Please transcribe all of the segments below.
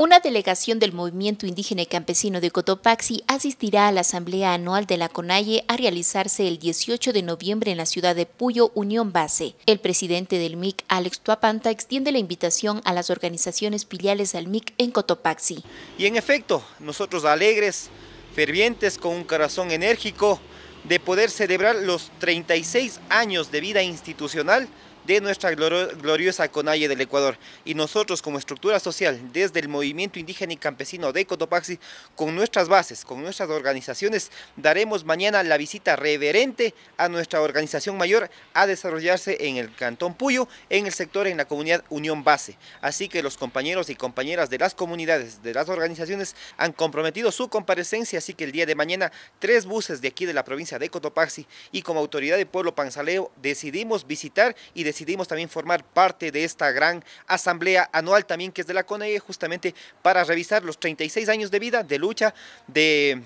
Una delegación del movimiento indígena y campesino de Cotopaxi asistirá a la asamblea anual de la CONAIE a realizarse el 18 de noviembre en la ciudad de Puyo, Unión Base. El presidente del MIC, Alex Tuapanta, extiende la invitación a las organizaciones filiales al MIC en Cotopaxi. Y en efecto, nosotros alegres, fervientes, con un corazón enérgico, de poder celebrar los 36 años de vida institucional de nuestra gloriosa Conalle del Ecuador. Y nosotros como estructura social, desde el movimiento indígena y campesino de Cotopaxi, con nuestras bases, con nuestras organizaciones, daremos mañana la visita reverente a nuestra organización mayor a desarrollarse en el Cantón Puyo, en el sector, en la comunidad Unión Base. Así que los compañeros y compañeras de las comunidades, de las organizaciones, han comprometido su comparecencia, así que el día de mañana tres buses de aquí de la provincia de Cotopaxi y como autoridad de Pueblo Panzaleo decidimos visitar y decidimos también formar parte de esta gran asamblea anual también que es de la CONE, justamente para revisar los 36 años de vida, de lucha, de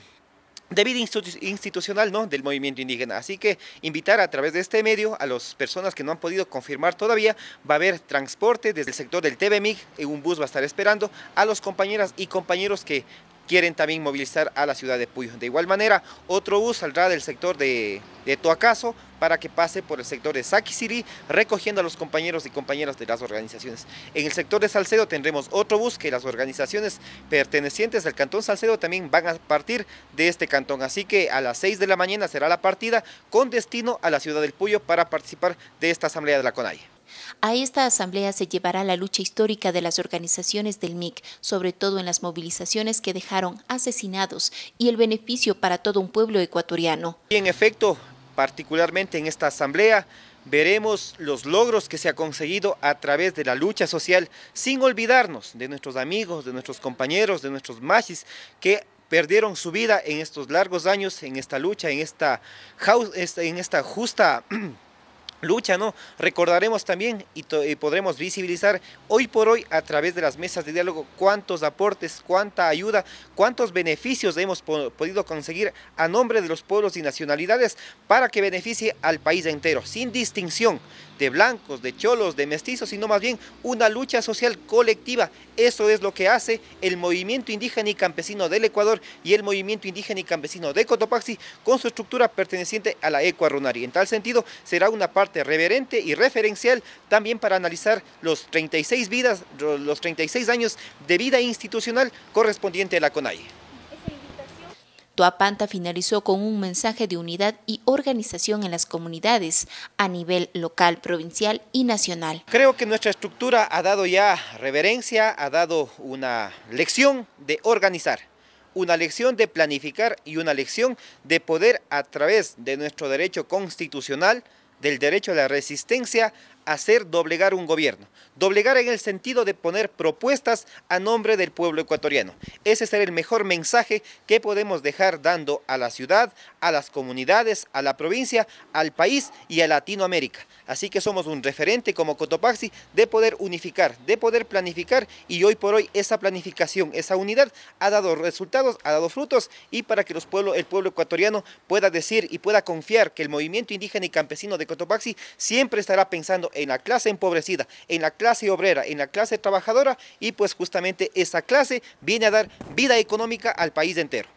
vida institucional ¿no? del movimiento indígena. Así que invitar a través de este medio a las personas que no han podido confirmar todavía, va a haber transporte desde el sector del TVMIG, un bus va a estar esperando a los compañeras y compañeros que quieren también movilizar a la ciudad de Puyo. De igual manera, otro bus saldrá del sector de, de Toacaso para que pase por el sector de Saquisirí, recogiendo a los compañeros y compañeras de las organizaciones. En el sector de Salcedo tendremos otro bus que las organizaciones pertenecientes al Cantón Salcedo también van a partir de este cantón. Así que a las 6 de la mañana será la partida con destino a la ciudad del Puyo para participar de esta asamblea de la CONAI. A esta asamblea se llevará la lucha histórica de las organizaciones del MIC, sobre todo en las movilizaciones que dejaron asesinados y el beneficio para todo un pueblo ecuatoriano. Y en efecto, particularmente en esta asamblea, veremos los logros que se ha conseguido a través de la lucha social, sin olvidarnos de nuestros amigos, de nuestros compañeros, de nuestros machis, que perdieron su vida en estos largos años, en esta lucha, en esta, en esta justa lucha, ¿no? Recordaremos también y, podremos visibilizar hoy por hoy a través de las mesas de diálogo cuántos aportes, cuánta ayuda, cuántos beneficios hemos podido conseguir a nombre de los pueblos y nacionalidades para que beneficie al país entero, sin distinción, de blancos, de cholos, de mestizos, sino más bien una lucha social colectiva. Eso es lo que hace el movimiento indígena y campesino del Ecuador y el movimiento indígena y campesino de Cotopaxi con su estructura perteneciente a la Y En tal sentido, será una parte reverente y referencial también para analizar los 36 vidas, los 36 años de vida institucional correspondiente a la CONAI. Tuapanta finalizó con un mensaje de unidad y organización en las comunidades a nivel local, provincial y nacional. Creo que nuestra estructura ha dado ya reverencia, ha dado una lección de organizar una lección de planificar y una lección de poder a través de nuestro derecho constitucional, del derecho a la resistencia, hacer doblegar un gobierno. Doblegar en el sentido de poner propuestas a nombre del pueblo ecuatoriano. Ese será el mejor mensaje que podemos dejar dando a la ciudad, a las comunidades, a la provincia, al país y a Latinoamérica. Así que somos un referente como Cotopaxi de poder unificar, de poder planificar y hoy por hoy esa planificación, esa unidad ha dado resultados, ha dado frutos y para que los pueblos, el pueblo ecuatoriano pueda decir y pueda confiar que el movimiento indígena y campesino de Cotopaxi siempre estará pensando en la clase empobrecida, en la clase obrera, en la clase trabajadora y pues justamente esa clase viene a dar vida económica al país entero.